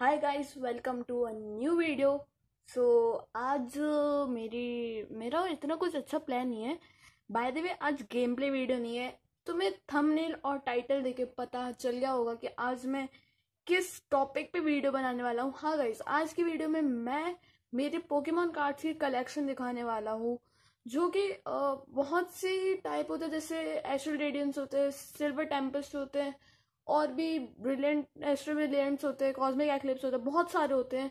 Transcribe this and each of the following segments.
hi guys welcome to a new video so आज uh, मेरी मेरा इतना कुछ अच्छा प्लान नहीं है बाय द वे आज गेम प्ले वीडियो नहीं है तो मैं थंबनेल और टाइटल देके पता चल गया होगा कि आज मैं किस टॉपिक पे वीडियो बनाने वाला हूँ हाँ गाइस आज की वीडियो में मैं मेरे पोकेमॉन कार्ड्स की कलेक्शन दिखाने वाला हूँ जो कि uh, बहुत सी टाइप होते हैं जैसे एशल रेडियंस होते हैं सिल्वर टेम्पल्स होते हैं और भी ब्रिलियंट एस्ट्रो ब्रिलियंट्स होते हैं कॉस्मिक एक्लिप्स होते हैं बहुत सारे होते हैं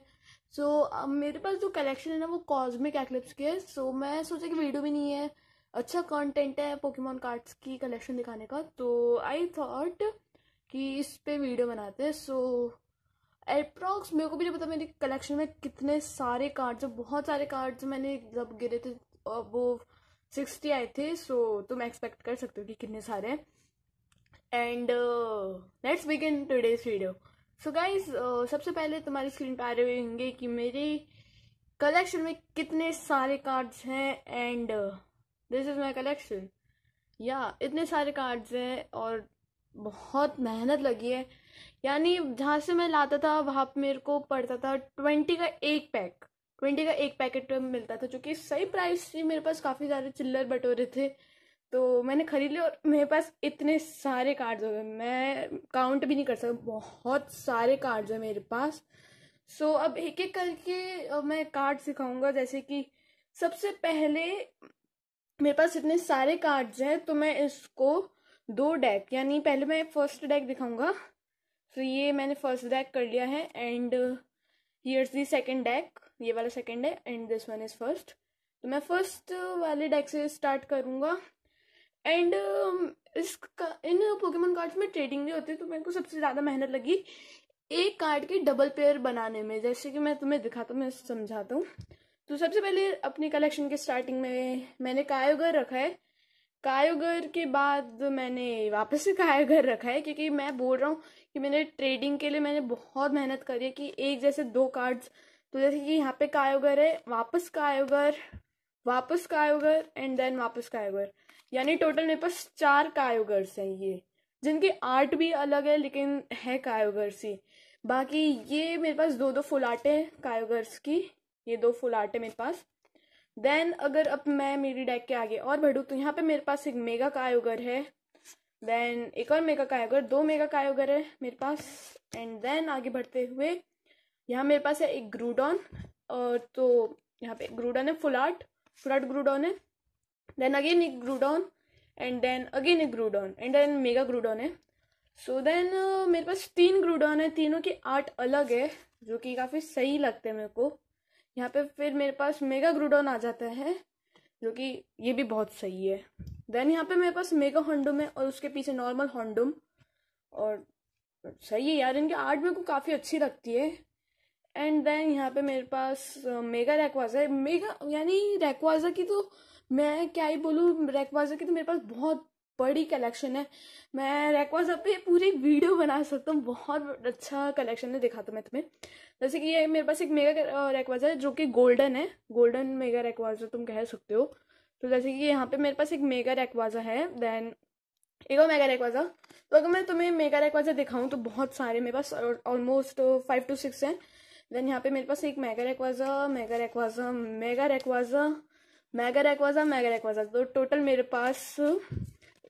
सो so, मेरे पास जो कलेक्शन है ना वो कॉस्मिक एक्लिप्स के सो so, मैं सोचा कि वीडियो भी नहीं है अच्छा कंटेंट है पोकेमॉन कार्ड्स की कलेक्शन दिखाने का तो आई थॉट कि इस पे वीडियो बनाते हैं सो अप्रॉक्स मेरे को भी नहीं पता मेरी कलेक्शन में कितने सारे कार्ड्स हैं बहुत सारे कार्ड्स मैंने जब गिरे थे वो सिक्सटी आए थे सो so, तुम तो एक्सपेक्ट कर सकते हो कि कितने सारे हैं and let's begin today's video so guys सबसे पहले तुम्हारी स्क्रीन पर आ रहे होंगे कि मेरे कलेक्शन में कितने सारे कार्ड्स हैं and this is my collection या इतने सारे कार्ड्स हैं और बहुत मेहनत लगी है यानी जहाँ से मैं लाता था वहाँ पर मेरे को पड़ता था ट्वेंटी का एक पैक ट्वेंटी का एक पैकेट मिलता था जो कि सही प्राइस थी मेरे पास काफ़ी सारे चिल्लर बटोरे थे तो मैंने ख़रीद लिया और मेरे पास इतने सारे कार्ड्स हो गए मैं काउंट भी नहीं कर सकता बहुत सारे कार्ड्स हैं मेरे पास सो अब एक एक करके मैं कार्ड सिखाऊंगा जैसे कि सबसे पहले मेरे पास इतने सारे कार्ड्स हैं तो मैं इसको दो डेक यानी पहले मैं फर्स्ट डेक दिखाऊंगा तो ये मैंने फर्स्ट डेक कर लिया है and here's the second deck ये वाला सेकेंड है and this one is first तो मैं फर्स्ट वाले डेक से स्टार्ट करूंगा एंड um, इसका इन पोकेमोन कार्ड्स में ट्रेडिंग नहीं होती तो मेरे को सबसे ज़्यादा मेहनत लगी एक कार्ड की डबल पेयर बनाने में जैसे कि मैं तुम्हें दिखाता हूँ मैं समझाता हूँ तो सबसे पहले अपनी कलेक्शन के स्टार्टिंग में मैंने कायोगर रखा है कायोगर के बाद मैंने वापस से कायोगर रखा है क्योंकि मैं बोल रहा हूँ कि मैंने ट्रेडिंग के लिए मैंने बहुत मेहनत करी है कि एक जैसे दो कार्ड्स तो जैसे कि यहाँ पे कायोगर है वापस कायोगर वापस कायोगर एंड देन वापस कायोगर यानी टोटल मेरे पास चार कायोगर्स हैं ये जिनके आर्ट भी अलग है लेकिन है कायोगर्स ही बाकी ये मेरे पास दो दो फुल हैं कायोगर्स की ये दो फुल मेरे पास देन अगर अब मैं मेरी डेक के आगे और बढ़ूँ तो यहाँ पे मेरे पास एक मेगा कायोगर है देन एक और मेगा कायोगर दो मेगा कायोगर है मेरे पास एंड देन आगे बढ़ते हुए यहाँ मेरे पास है एक ग्रूडॉन और तो यहाँ पे ग्रूडॉन है full art full art Groudon है देन अगेन एक grew एंड देन अगेन एक it and then mega Groudon है सो so देन uh, मेरे पास तीन ग्रूडॉन है तीनों की आर्ट अलग है जो कि काफ़ी सही लगते हैं मेरे को यहाँ पे फिर मेरे पास मेगा ग्रूडॉन आ जाता है जो कि ये भी बहुत सही है देन यहाँ पे मेरे पास मेगा हॉन्डोम है और उसके पीछे नॉर्मल हॉन्डोम और सही है यार इनकी आर्ट मेरे को काफ़ी अच्छी लगती है एंड देन यहाँ पे मेरे पास मेगा uh, रैकवाजा है मेगा यानी रैकवाजा की तो मैं क्या ही बोलूँ रेकवाजा की तो मेरे पास बहुत बड़ी कलेक्शन है मैं रेकवाजा पे पूरी वीडियो बना सकता हूँ बहुत अच्छा कलेक्शन है दिखाता मैं तुम्हें जैसे कि ये मेरे पास एक मेगा रेकवाजा है जो कि गोल्डन है गोल्डन मेगा रेकवाजा तुम कह सकते हो तो जैसे कि यहाँ पे मेरे पास एक मेगा रेकवाजा है देन एक और मेगा रेकवाजा तो अगर मैं तुम्हें मेगा रेकवाजा दिखाऊँ तो बहुत सारे मेरे पास ऑलमोस्ट फाइव टू सिक्स हैं देन यहाँ पे मेरे पास एक mega Rayquaza mega Rayquaza mega Rayquaza mega Rayquaza mega Rayquaza तो टोटल मेरे पास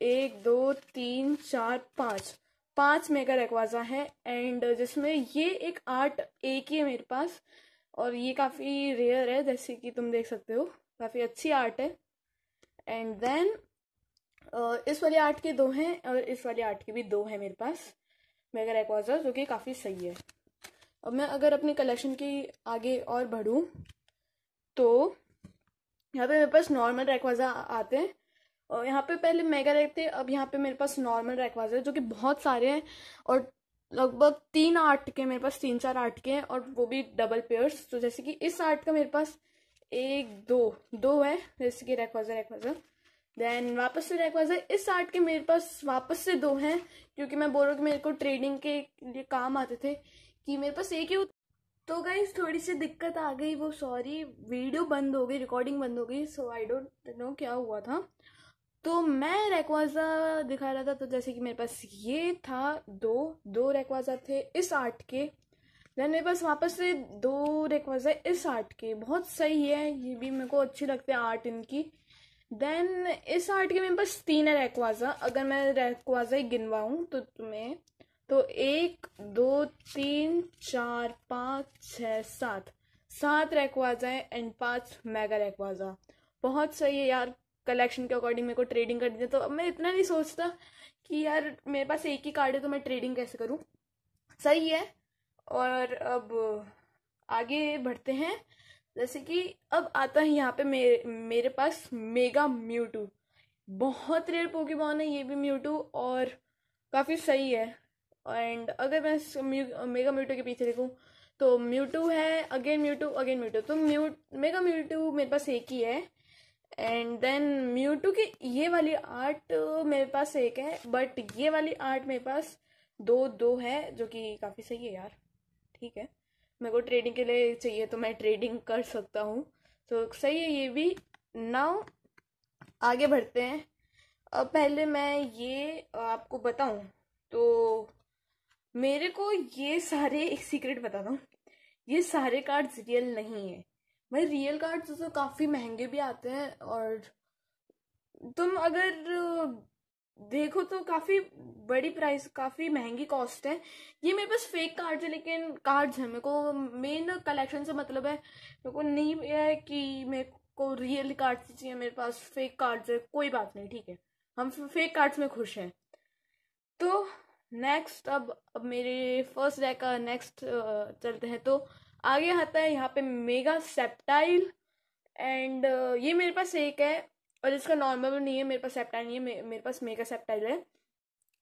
एक दो तीन चार पाँच पाँच मेगर एक्वाजा है एंड जिसमें ये एक आर्ट एक ही है मेरे पास और ये काफ़ी रेयर है जैसे कि तुम देख सकते हो काफ़ी अच्छी आर्ट है एंड देन इस वाली आर्ट के दो हैं और इस वाली आर्ट के भी दो हैं मेरे पास मेगर एक्वाजा जो कि काफ़ी सही है अब मैं अगर अपने कलेक्शन की आगे और बढ़ूँ तो यहाँ पे मेरे पास नॉर्मल रेकवाजा आते हैं और यहाँ पे पहले मेगा रैक थे अब यहाँ पे मेरे पास नॉर्मल है जो कि बहुत सारे हैं और लगभग तीन आर्ट के मेरे पास तीन चार आर्ट के हैं और वो भी डबल पेयर्स तो जैसे कि इस आर्ट का मेरे पास एक दो दो है जैसे कि रेकवाजा रेकवाजा देन वापस से रेकवाजा इस आर्ट के मेरे पास वापस से दो हैं क्योंकि मैं बोल रहा हूँ कि मेरे को ट्रेडिंग के लिए काम आते थे कि मेरे पास एक ही तो गाइज थोड़ी सी दिक्कत आ गई वो सॉरी वीडियो बंद हो गई रिकॉर्डिंग बंद हो गई सो आई डोंट नो क्या हुआ था तो मैं रेकवाजा दिखा रहा था तो जैसे कि मेरे पास ये था दो दो रेकवाजा थे इस आर्ट के देन मेरे पास वापस से दो रेकवाजा इस आर्ट के बहुत सही है ये भी मेरे को अच्छी लगती है आर्ट इनकी देन इस आर्ट के मेरे पास तीन है रेकवाजा अगर मैं रेकवाजा ही गिनवाऊँ तो तुम्हें तो एक दो तीन चार पाँच छः सात सात रेकवाजा है एंड पाँच मेगा रेकवाजा बहुत सही है यार कलेक्शन के अकॉर्डिंग मेरे को ट्रेडिंग करनी है तो अब मैं इतना नहीं सोचता कि यार मेरे पास एक ही कार्ड है तो मैं ट्रेडिंग कैसे करूँ सही है और अब आगे बढ़ते हैं जैसे कि अब आता है यहाँ पे मेरे मेरे पास मेगा म्यूटू बहुत रेयर पोकेमॉन है ये भी म्यूटू और काफ़ी सही है एंड अगर मैं मेगा म्यूटो के पीछे देखूँ तो म्यूटू है अगेन म्यूटू अगेन म्यूटू तो म्यूट मेगा म्यूटू मेरे पास एक ही है एंड देन म्यूटू की ये वाली आर्ट मेरे पास एक है बट ये वाली आर्ट मेरे पास दो दो है जो कि काफ़ी सही है यार ठीक है मेरे को ट्रेडिंग के लिए चाहिए तो मैं ट्रेडिंग कर सकता हूँ तो सही है ये भी नाउ आगे बढ़ते हैं अब पहले मैं ये आपको बताऊँ तो मेरे को ये सारे एक सीक्रेट बता दो ये सारे कार्ड्स रियल नहीं है भाई रियल कार्ड्स तो काफ़ी महंगे भी आते हैं और तुम अगर देखो तो काफ़ी बड़ी प्राइस काफ़ी महंगी कॉस्ट है ये मेरे पास फेक कार्ड्स है लेकिन कार्ड्स हैं मेरे को मेन कलेक्शन से मतलब है मेरे को नहीं है कि मेरे को रियल कार्ड्स चाहिए मेरे पास फेक कार्ड्स है कोई बात नहीं ठीक है हम फेक कार्ड्स में खुश हैं तो नेक्स्ट अब अब मेरे फर्स्ट डे का नेक्स्ट चलते हैं तो आगे आता है यहाँ पे मेगा सेप्टाइल एंड ये मेरे पास एक है और इसका नॉर्मल नहीं है मेरे पास सेप्टाइल नहीं है मे, मेरे पास मेगा सेप्टाइल है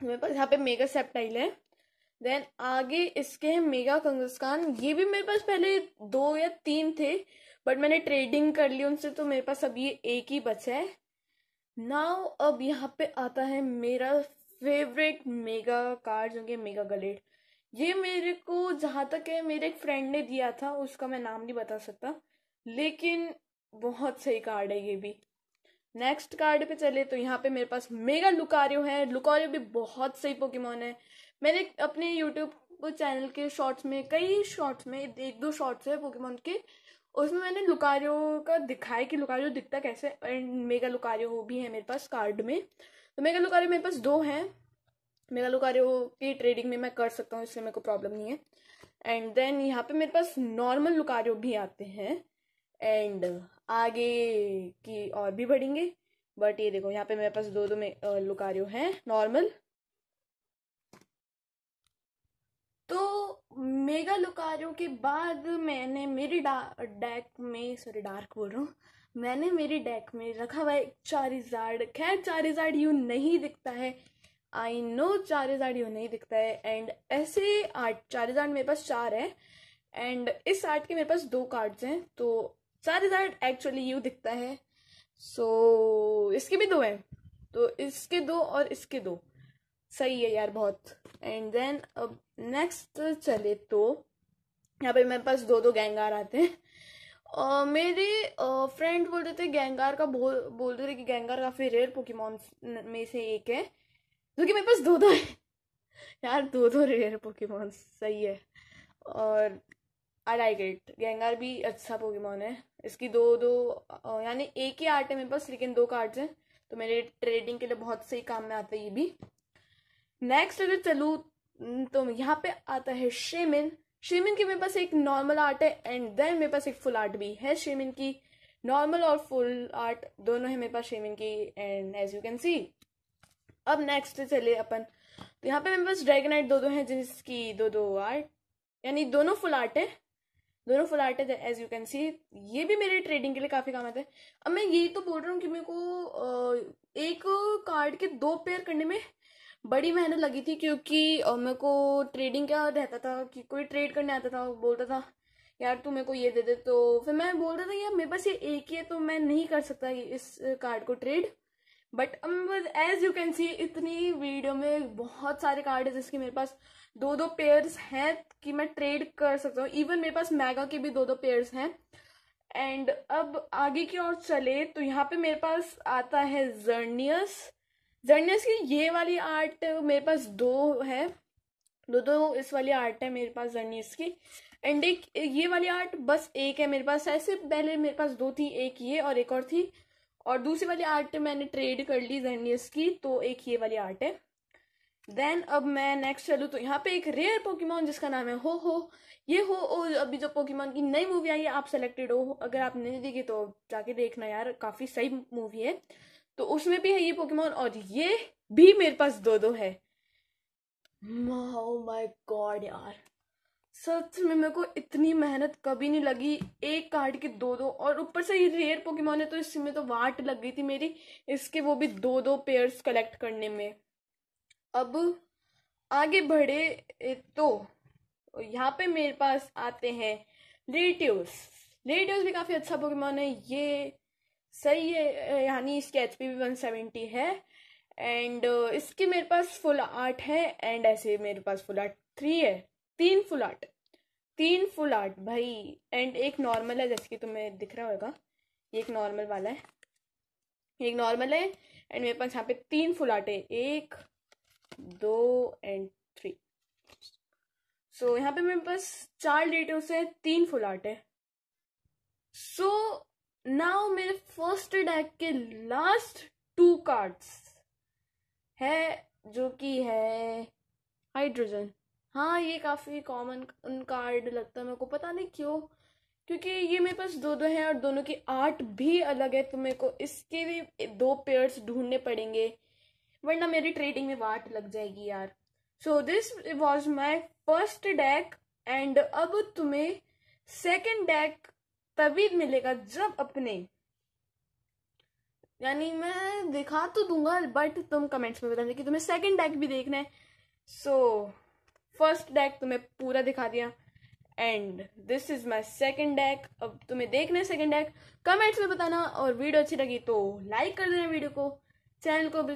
मेरे पास यहाँ पे मेगा सेप्टाइल है देन आगे इसके हैं मेगा कंगस्कान ये भी मेरे पास पहले दो या तीन थे बट मैंने ट्रेडिंग कर ली उनसे तो मेरे पास अब ये एक ही बचा है नाउ अब यहाँ पे आता है मेरा फेवरेट मेगा कार्ड होंगे मेगा गलेट ये मेरे को जहाँ तक है मेरे एक फ्रेंड ने दिया था उसका मैं नाम नहीं बता सकता लेकिन बहुत सही कार्ड है ये भी नेक्स्ट कार्ड पे चले तो यहाँ पे मेरे पास मेगा लुकारियो है लुकारियो भी बहुत सही पोकेमोन है मैंने अपने यूट्यूब चैनल के शॉर्ट्स में कई शॉर्ट्स में एक दो शॉर्ट्स है पोकेमोन के उसमें मैंने लुकारियो का दिखाया कि लुकारियो दिखता कैसे एंड मेगा लुकारियो भी है मेरे पास कार्ड में तो मेगा लुकारियो मेरे पास दो हैं मेगा लुकारियो की ट्रेडिंग में मैं कर सकता हूँ इससे मेरे को प्रॉब्लम नहीं है एंड देन यहाँ पे मेरे पास नॉर्मल लुकारियो भी आते हैं एंड आगे की और भी बढ़ेंगे बट ये देखो यहाँ पे मेरे पास दो दो में लुकारियो हैं नॉर्मल मेगा लुकारो के बाद मैंने मेरी डैक में सॉरी डार्क बोल रहा हूँ मैंने मेरी डैक में रखा हुआ एक चारिजार्ड खैर चारिजार्ड यू नहीं दिखता है आई नो चारिजार्ड यू नहीं दिखता है एंड ऐसे आर्ट चारिजार्ड मेरे पास चार है एंड इस आर्ट के मेरे पास दो कार्ड्स हैं तो चारिजार्ड एक्चुअली यू दिखता है सो so, इसके भी दो हैं तो इसके दो और इसके दो सही है यार बहुत एंड देन अब नेक्स्ट चले तो यहाँ पे मेरे पास दो दो गैंगार आते हैं Uh, मेरे फ्रेंड uh, बोलते थे गैंगार का बोल बोलते थे कि गैंगार काफ़ी रेयर पोकेमॉन में से एक है जो कि मेरे पास दो दो है यार दो दो रेयर पोकेमॉन सही है और आई लाइक इट गैंगार भी अच्छा पोकीमोन है इसकी दो दो यानी एक ही आर्ट है मेरे पास लेकिन दो कार्ड्स हैं तो मेरे ट्रेडिंग के लिए बहुत सही काम में आता है ये भी नेक्स्ट अगर चलू तो यहाँ पे आता है शेमिन शेमिन की मेरे पास एक नॉर्मल आर्ट है एंड देन मेरे पास एक फुल आर्ट भी है शेमिन की नॉर्मल और फुल आर्ट दोनों है मेरे पास शेमिन की and as you can see अब नेक्स्ट चले अपन तो यहाँ पे मेरे पास ड्रैगनाइट दो दो हैं जिसकी दो दो आर्ट यानी दोनों फुल आर्ट है दोनों फुल आर्ट है एज यू कैन सी ये भी मेरे ट्रेडिंग के लिए काफ़ी काम आता है अब मैं यही तो बोल रहा हूँ कि मेरे को एक कार्ड के दो पेयर करने में बड़ी मेहनत लगी थी क्योंकि मेरे को ट्रेडिंग क्या रहता था कि कोई ट्रेड करने आता था बोलता था यार तू मेरे को ये दे दे तो फिर मैं बोलता था यार मेरे पास ये एक ही है तो मैं नहीं कर सकता इस कार्ड को trade but as you can see इतनी वीडियो में बहुत सारे कार्ड है जिसके मेरे पास दो दो पेयर्स हैं कि मैं ट्रेड कर सकता हूँ इवन मेरे पास मैगा के भी दो दो पेयर्स हैं एंड अब आगे की ओर चले तो यहाँ पे मेरे पास आता है जर्नियस जर्नियस की ये वाली आर्ट मेरे पास दो है दो दो इस वाली आर्ट है मेरे पास जर्नियस की एंड एक ये वाली आर्ट बस एक है मेरे पास ऐसे पहले मेरे पास दो थी एक ये और एक और थी और दूसरी वाली आर्ट मैंने ट्रेड कर ली जर्नियस की तो एक ये वाली आर्ट है देन अब मैं नेक्स्ट चलू तो यहाँ पे एक रेयर पोकीमॉन जिसका नाम है हो हो ये हो ओ अभी जो पोकीमॉन की नई मूवी आई है आप सेलेक्टेड हो अगर आप नहीं देखी तो जाके देखना यार काफ़ी सही मूवी है तो उसमें भी है ये पोकेमोन और ये भी मेरे पास दो दो है माय गॉड oh यार सच में मेरे को इतनी मेहनत कभी नहीं लगी एक कार्ड के दो दो और ऊपर से ये रेयर पोकेमोन है तो इसमें तो वाट लग गई थी मेरी इसके वो भी दो दो पेयर्स कलेक्ट करने में अब आगे बढ़े तो यहाँ पे मेरे पास आते हैं लेटिव रेडियोस भी काफ़ी अच्छा पोकेमोन है ये सही ये यानी इसके एच पी भी वन सेवेंटी है एंड इसके मेरे पास फुल आर्ट है एंड ऐसे मेरे पास फुल आर्ट थ्री है तीन फुल आर्ट तीन फुल आर्ट भाई एंड एक नॉर्मल है जैसे कि तुम्हें दिख रहा होगा ये एक नॉर्मल वाला है एक नॉर्मल है एंड मेरे पास यहाँ पे तीन फुल आर्ट है एक दो एंड थ्री सो so, यहाँ पे मेरे पास चार डेटों से तीन फुल आर्ट है सो so, नाउ मेरे फर्स्ट डेक के लास्ट टू कार्ड्स है जो कि है हाइड्रोजन हाँ ये काफ़ी कॉमन उन कार्ड लगता है मेरे को पता नहीं क्यों क्योंकि ये मेरे पास दो दो हैं और दोनों की आर्ट भी अलग है तो मेरे को इसके भी दो पेयर्स ढूंढने पड़ेंगे वरना मेरी ट्रेडिंग में वाट लग जाएगी यार so this was my first deck and अब तुम्हें सेकेंड डेक तभी मिलेगा जब अपने यानी मैं दिखा तो दूंगा बट तुम कमेंट्स में बताना कि तुम्हें सेकंड डेक भी देखना है सो फर्स्ट डेक तुम्हें पूरा दिखा दिया and this is my second deck अब तुम्हें देखना है सेकेंड डेक कमेंट्स में बताना और वीडियो अच्छी लगी तो लाइक कर देना वीडियो को चैनल को भी